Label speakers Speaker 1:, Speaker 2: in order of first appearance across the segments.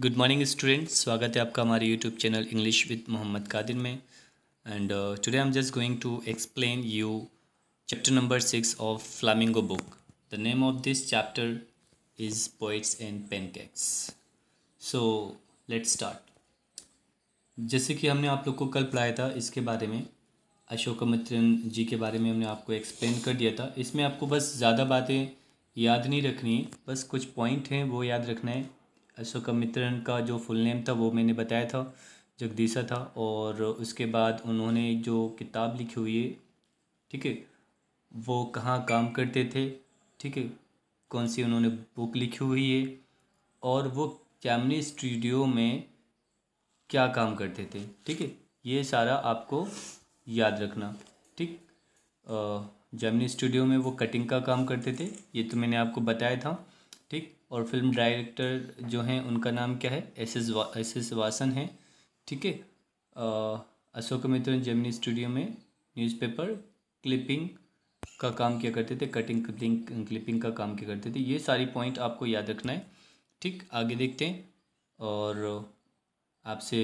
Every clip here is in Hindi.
Speaker 1: गुड मॉर्निंग स्टूडेंट स्वागत है आपका हमारे YouTube channel English with Mohammad Qadir में and today I am just going to explain you chapter number six of flamingo book the name of this chapter is poets and pancakes so let start जैसे कि हमने आप लोग को कल पढ़ाया था इसके बारे में अशोकामित्रन जी के बारे में हमने आपको एक्सप्लेन कर दिया था इसमें आपको बस ज़्यादा बातें याद नहीं रखनी बस कुछ पॉइंट हैं वो याद रखना है अशोका मित्रन का जो फुल नेम था वो मैंने बताया था जगदीशा था और उसके बाद उन्होंने जो किताब लिखी हुई है ठीक है वो कहाँ काम करते थे ठीक है कौन सी उन्होंने बुक लिखी हुई है और वो कैमनी स्टूडियो में क्या काम करते थे ठीक है ये सारा आपको याद रखना ठीक जैमनी स्टूडियो में वो कटिंग का काम करते थे ये तो मैंने आपको बताया था ठीक और फिल्म डायरेक्टर जो हैं उनका नाम क्या है एस एस वा एस एस वासन है ठीक है अशोक मित्र जर्मनी स्टूडियो में न्यूज़पेपर क्लिपिंग का काम किया करते थे कटिंग क्लिपिंग क्लिपिंग का काम किया करते थे ये सारी पॉइंट आपको याद रखना है ठीक आगे देखते हैं और आपसे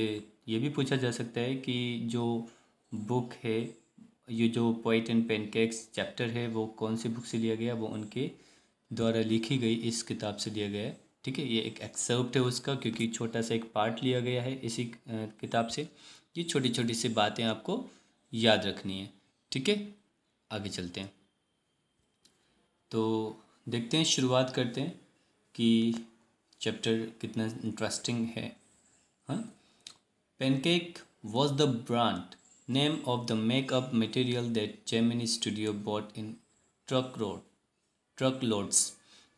Speaker 1: ये भी पूछा जा सकता है कि जो बुक है ये जो पॉइट एंड पेनकेक्स चैप्टर है वो कौन सी बुक से लिया गया वो उनके द्वारा लिखी गई इस किताब से लिया गया है ठीक है ये एक एक्सर्प्ट है उसका क्योंकि छोटा सा एक पार्ट लिया गया है इसी किताब से ये छोटी छोटी सी बातें आपको याद रखनी है ठीक है आगे चलते हैं तो देखते हैं शुरुआत करते हैं कि चैप्टर कितना इंटरेस्टिंग है हाँ pancake was the brand name of the makeup material that Gemini studio bought in truck road truck loads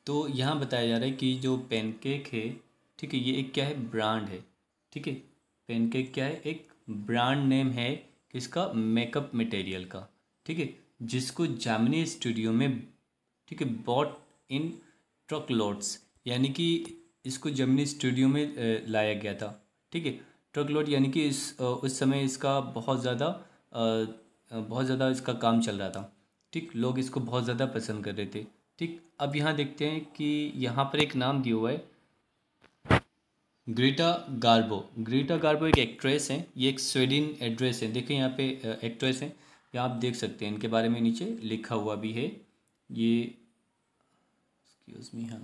Speaker 1: तो यहाँ बताया जा रहा है कि जो पेनकेक है ठीक है ये एक क्या है ब्रांड है ठीक है पेनकेक क्या है एक ब्रांड नेम है किसका मेकअप मटेरियल का ठीक है जिसको जामनी स्टूडियो में ठीक है बॉट इन ट्रक लोड्स यानी कि इसको जमनी स्टूडियो में लाया गया था ठीक है ट्रक लोड यानी कि इस उस समय इसका बहुत ज़्यादा बहुत ज़्यादा इसका काम चल रहा था ठीक लोग इसको बहुत ज़्यादा पसंद कर रहे थे ठीक अब यहाँ देखते हैं कि यहाँ पर एक नाम दिया हुआ है ग्रीटा गार्बो ग्रीटा गार्बो एक एक्ट्रेस हैं ये एक स्वेडिन एड्रेस है देखिए यहाँ पे एक्ट्रेस हैं यहाँ आप देख सकते हैं इनके बारे में नीचे लिखा हुआ भी है ये एक्सक्यूज मी हाँ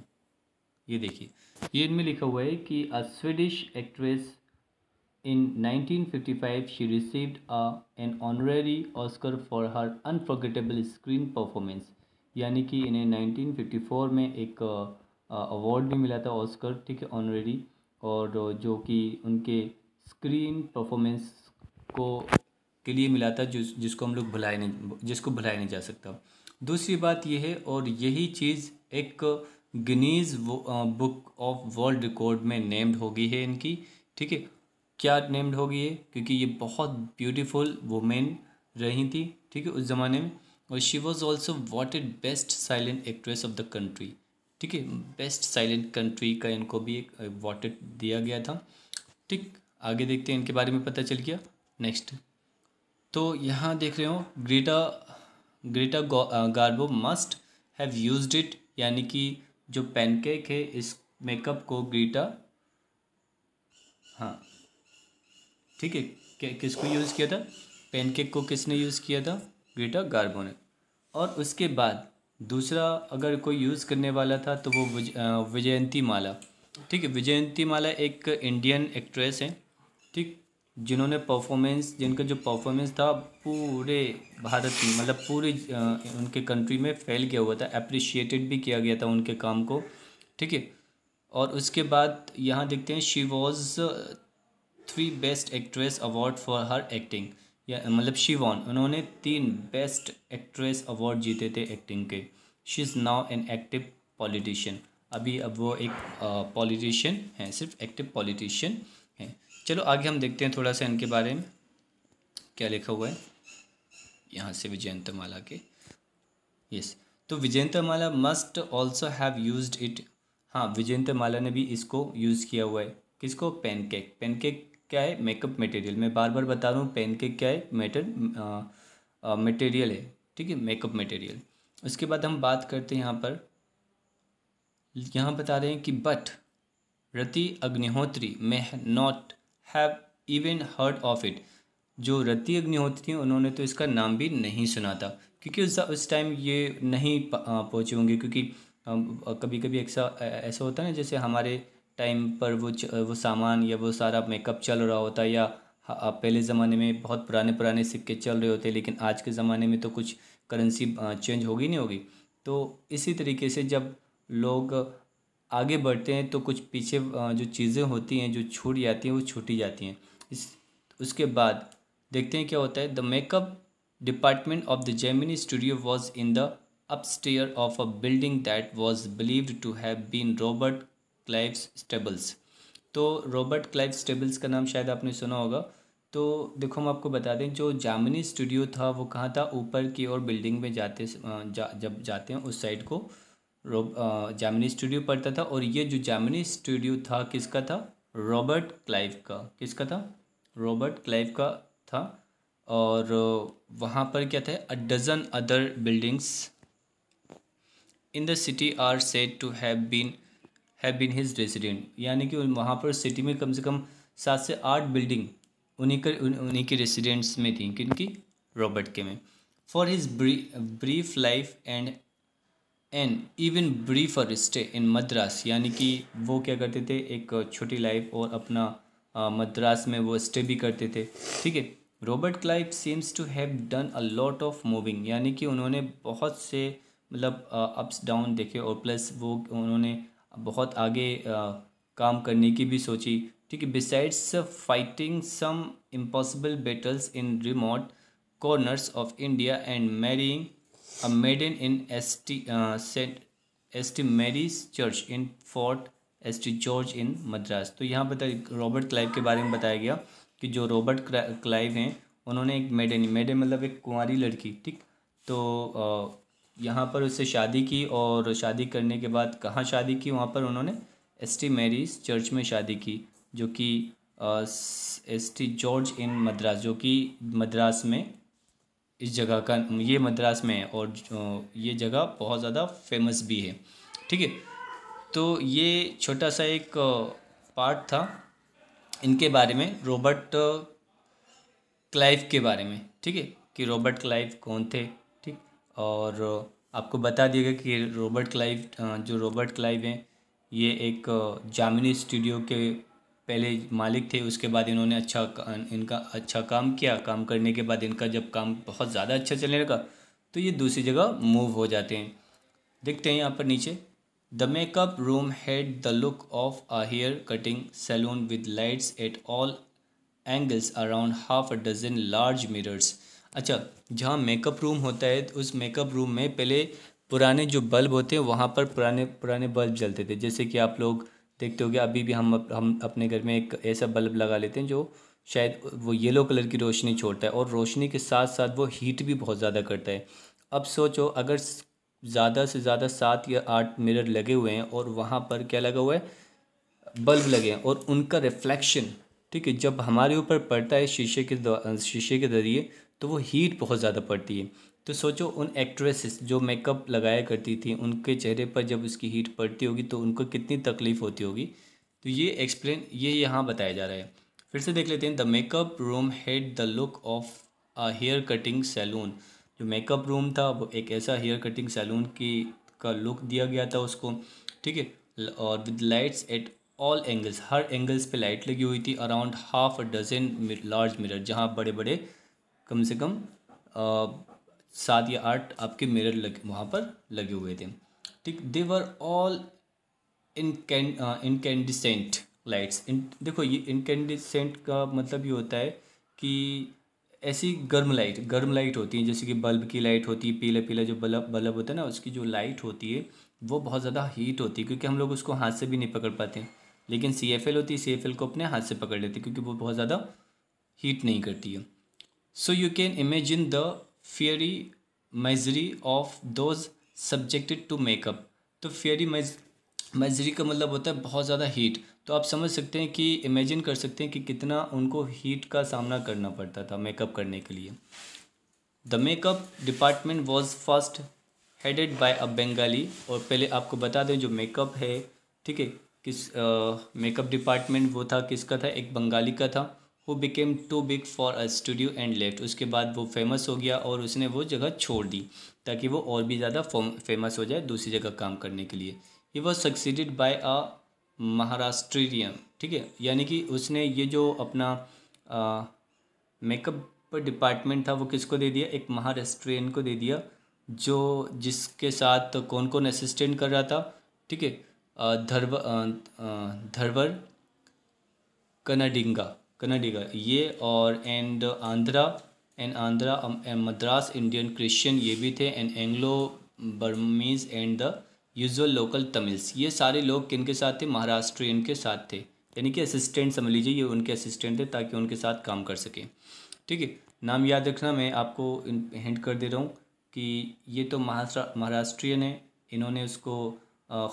Speaker 1: ये देखिए ये इनमें लिखा हुआ है कि a Swedish actress in 1955, she received a an honorary Oscar for her unforgettable screen performance यानी कि इन्हें 1954 में एक अवार्ड भी मिला था ऑस्कर ठीक है ऑनरेरी और जो कि उनके स्क्रीन परफॉर्मेंस को के लिए मिला था जिस जिसको हम लोग भुलाए नहीं जिसको भुलाया नहीं जा सकता दूसरी बात यह है और यही चीज़ एक Guinness Book of World Record में नेम्ड होगी है इनकी ठीक है क्या नेम्ड होगी है क्योंकि ये बहुत ब्यूटीफुल वुमेन रही थी ठीक है उस ज़माने में और she was also voted best silent actress of the country ठीक है बेस्ट साइलेंट कंट्री का इनको भी एक वॉटेड uh, दिया गया था ठीक आगे देखते हैं इनके बारे में पता चल गया नेक्स्ट तो यहाँ देख रहे हो Greta Greta Garbo must have used it यानी कि जो पैनकेक है इस मेकअप को ग्रीटा हाँ ठीक है किसको यूज़ किया था पैनकेक को किसने यूज़ किया था ग्रेटर गार्बोनेट और उसके बाद दूसरा अगर कोई यूज़ करने वाला था तो वो विजयंती माला ठीक है विजयंती माला एक इंडियन एक्ट्रेस हैं ठीक जिन्होंने परफॉर्मेंस जिनका जो परफॉर्मेंस था पूरे भारत में मतलब पूरे उनके कंट्री में फैल गया हुआ था अप्रिशिएटेड भी किया गया था उनके काम को ठीक है और उसके बाद यहाँ देखते हैं she was three best actress award for her acting या मतलब शिवॉन उन्होंने तीन बेस्ट एक्ट्रेस अवार्ड जीते थे एक्टिंग के she is now an active politician अभी अब वो एक पॉलिटिशियन हैं सिर्फ एक्टिव पॉलिटिशियन हैं चलो आगे हम देखते हैं थोड़ा सा इनके बारे में क्या लिखा हुआ है यहाँ से विजयंत माला के यस तो Vyjayanthimala must also have use it हाँ विजयंत माला ने भी इसको यूज़ किया हुआ है किसको पेनकेक पेनकेक क्या है मेकअप मटेरियल मैं बार बार बता रहा हूँ के क्या है मेटर मटेरियल है ठीक है मेकअप मटेरियल उसके बाद हम बात करते हैं यहाँ पर यहाँ बता रहे हैं कि but Rati Agnihotri may not have even heard of it जो रति अग्निहोत्री हैं उन्होंने तो इसका नाम भी नहीं सुना था क्योंकि उस उस टाइम ये नहीं पहुँचे होंगे क्योंकि कभी कभी ऐसा ऐसा होता है ना जैसे हमारे टाइम पर वो वो सामान या वो सारा मेकअप चल रहा होता है या पहले ज़माने में बहुत पुराने पुराने सिक्के चल रहे होते लेकिन आज के ज़माने में तो कुछ करेंसी चेंज होगी नहीं होगी तो इसी तरीके से जब लोग आगे बढ़ते हैं तो कुछ पीछे जो चीज़ें होती हैं जो छूट जाती हैं वो छूटी जाती हैं इस उसके बाद देखते हैं क्या होता है the makeup department of the Gemini studio was in the upstair of a building that was believed to have been Robert Clive's stables तो रॉबर्ट क्लाइव स्टेबल्स का नाम शायद आपने सुना होगा तो देखो हम आपको बता दें जो जामिनी स्टूडियो था वो कहाँ था ऊपर की ओर बिल्डिंग में जाते जा, जब जाते हैं उस साइड को जामिनी स्टूडियो पड़ता था और ये जो जामिनी स्टूडियो था किसका था रॉबर्ट क्लाइव का किसका था रॉबर्ट क्लाइव का था और वहाँ पर क्या था a dozen other buildings in the city are said to have been have been his resident यानी कि वहाँ पर सिटी में कम से कम सात से आठ बिल्डिंग उन्हीं के उन्हीं के रेसिडेंट्स में थी किनकी रॉबर्ट के में for his brief life and an even briefer stay in Madras यानी कि वो क्या करते थे एक छोटी लाइफ और अपना मद्रास में वो स्टे भी करते थे ठीक है Robert Clive seems to have done a lot of moving यानी कि उन्होंने बहुत से मतलब अप्स डाउन देखे और प्लस वो उन्होंने बहुत आगे काम करने की भी सोची ठीक है besides fighting some impossible battles in remote corners of India and marrying a maiden in S T saint S T Mary's church in fort S T George in Madras तो यहाँ बता रॉबर्ट क्लाइव के बारे में बताया गया कि जो रॉबर्ट क्लाइव हैं उन्होंने एक मेडन मेडन मतलब एक कुंवारी लड़की ठीक तो यहाँ पर उससे शादी की और शादी करने के बाद कहाँ शादी की वहाँ पर उन्होंने एस टी मेरीज चर्च में शादी की जो कि S T George in Madras जो कि मद्रास में इस जगह का ये मद्रास में है और ये जगह बहुत ज़्यादा फेमस भी है ठीक है तो ये छोटा सा एक पार्ट था इनके बारे में रॉबर्ट क्लाइव के बारे में ठीक है कि रॉबर्ट क्लाइव कौन थे और आपको बता दिएगा कि रॉबर्ट क्लाइव जो रॉबर्ट क्लाइव हैं ये एक जामिनी स्टूडियो के पहले मालिक थे उसके बाद इन्होंने अच्छा इनका अच्छा काम किया काम करने के बाद इनका जब काम बहुत ज़्यादा अच्छा चलने लगा तो ये दूसरी जगह मूव हो जाते हैं देखते हैं यहाँ पर नीचे the makeup room had the look of a hair cutting saloon with lights at all angles around half a dozen large mirrors अच्छा जहाँ मेकअप रूम होता है तो उस मेकअप रूम में पहले पुराने जो बल्ब होते हैं वहाँ पर पुराने पुराने बल्ब जलते थे जैसे कि आप लोग देखते हो अभी भी हम हम अपने घर में एक ऐसा बल्ब लगा लेते हैं जो शायद वो येलो कलर की रोशनी छोड़ता है और रोशनी के साथ साथ वो हीट भी बहुत ज़्यादा करता है अब सोचो अगर ज़्यादा से ज़्यादा सात या आठ मिरर लगे हुए हैं और वहाँ पर क्या लगा हुआ है बल्ब लगे हैं और उनका रिफ्लेक्शन ठीक है जब हमारे ऊपर पड़ता है शीशे के शीशे के ज़रिए तो वो हीट बहुत ज़्यादा पड़ती है तो सोचो उन एक्ट्रेसेस जो मेकअप लगाया करती थी उनके चेहरे पर जब उसकी हीट पड़ती होगी तो उनको कितनी तकलीफ़ होती होगी तो ये एक्सप्लेन ये यहाँ बताया जा रहा है फिर से देख लेते हैं the makeup room had the look of a hair cutting saloon जो मेकअप रूम था वो एक ऐसा हेयर कटिंग सैलून की का लुक दिया गया था उसको ठीक है और with lights at all angles हर एंगल्स पे लाइट लगी हुई थी around half a dozen large mirror जहाँ बड़े बड़े कम से कम सात या आठ आपके मिरर लग वहाँ पर लगे हुए थे ठीक they were all incandescent lights इन देखो ये इनकेंडिसेंट का मतलब ये होता है कि ऐसी गर्म लाइट गर्म लाइट होती है जैसे कि बल्ब की लाइट होती है पीला पीला जो बल्ब बल्ब होता है ना उसकी जो लाइट होती है वो बहुत ज़्यादा हीट होती है क्योंकि हम लोग उसको हाथ से भी नहीं पकड़ पाते लेकिन सी एफ एल होती है सी एफ एल को अपने हाथ से पकड़ लेते हैं क्योंकि वो बहुत ज़्यादा हीट नहीं करती है So you can imagine the fiery misery of those subjected to makeup तो फेरी मैज मजरी का मतलब होता है बहुत ज़्यादा हीट तो आप समझ सकते हैं कि इमेजिन कर सकते हैं कि कितना उनको हीट का सामना करना पड़ता था मेकअप करने के लिए the makeup department was first headed by a Bengali और पहले आपको बता दें जो मेकअप है ठीक है किस मेकअप डिपार्टमेंट वो था किसका था एक बंगाली का था वो became too big for a studio and left उसके बाद वो फेमस हो गया और उसने वो जगह छोड़ दी ताकि वो और भी ज़्यादा फेमस हो जाए दूसरी जगह काम करने के लिए he was succeeded by a Maharashtrian ठीक है यानी कि उसने ये जो अपना मेकअप डिपार्टमेंट था वो किसको दे दिया एक महाराष्ट्रियन को दे दिया जो जिसके साथ कौन कौन असिस्टेंट कर रहा था ठीक है धरव धरवर कनाडिंगा Kannadiga ये और and Andhra and Andhra Madras Indian Christian ये भी थे and Anglo Burmese and the usual local Tamils ये सारे लोग किन के साथ थे महाराष्ट्रियन के साथ थे यानी कि असिस्टेंट समझ लीजिए ये उनके असिस्टेंट थे ताकि उनके साथ काम कर सकें ठीक है नाम याद रखना मैं आपको हिंट कर दे रहा हूँ कि ये तो महाराष्ट्र महाराष्ट्रियन है इन्होंने उसको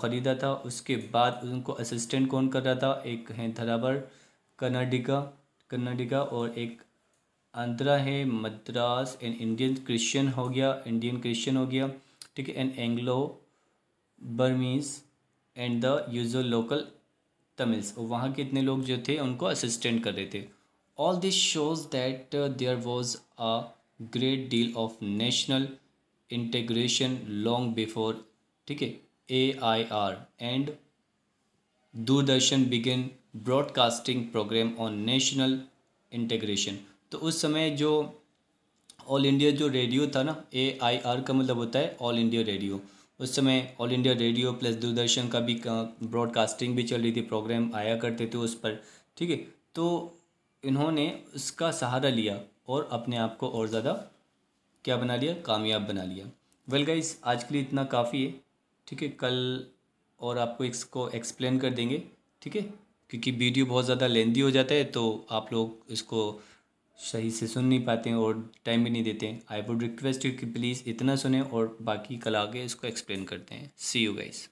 Speaker 1: ख़रीदा था उसके बाद उनको असिस्टेंट कौन कर रहा था एक हैं धराबर कर्नाटिका कर्नाटिका और एक आंध्रा है मद्रास एंड इंडियन क्रिश्चियन हो गया इंडियन क्रिश्चियन हो गया ठीक है and Anglo Burmese and the usual local Tamils और वहाँ के इतने लोग जो थे उनको असिस्टेंट कर रहे थे all this shows that there was a great deal of national integration long before ठीक है A I R and Doordarshan begin broadcasting program on national integration तो उस समय जो ऑल इंडिया जो रेडियो था ना ए आई आर का मतलब होता है ऑल इंडिया रेडियो उस समय All India Radio plus Doordarshan का भी ब्रॉडकास्टिंग भी चल रही थी प्रोग्राम आया करते थे उस पर ठीक है तो इन्होंने उसका सहारा लिया और अपने आप को और ज़्यादा क्या बना लिया कामयाब बना लिया वेल गाइस आज के लिए इतना काफ़ी है ठीक है कल और आपको इसको एक्सप्लेन कर देंगे ठीक है क्योंकि वीडियो बहुत ज़्यादा लेंदी हो जाता है तो आप लोग इसको सही से सुन नहीं पाते हैं और टाइम भी नहीं देते हैं आई वुड रिक्वेस्ट यू कि प्लीज़ इतना सुने और बाकी कल आगे इसको एक्सप्लेन करते हैं सी यू गाइस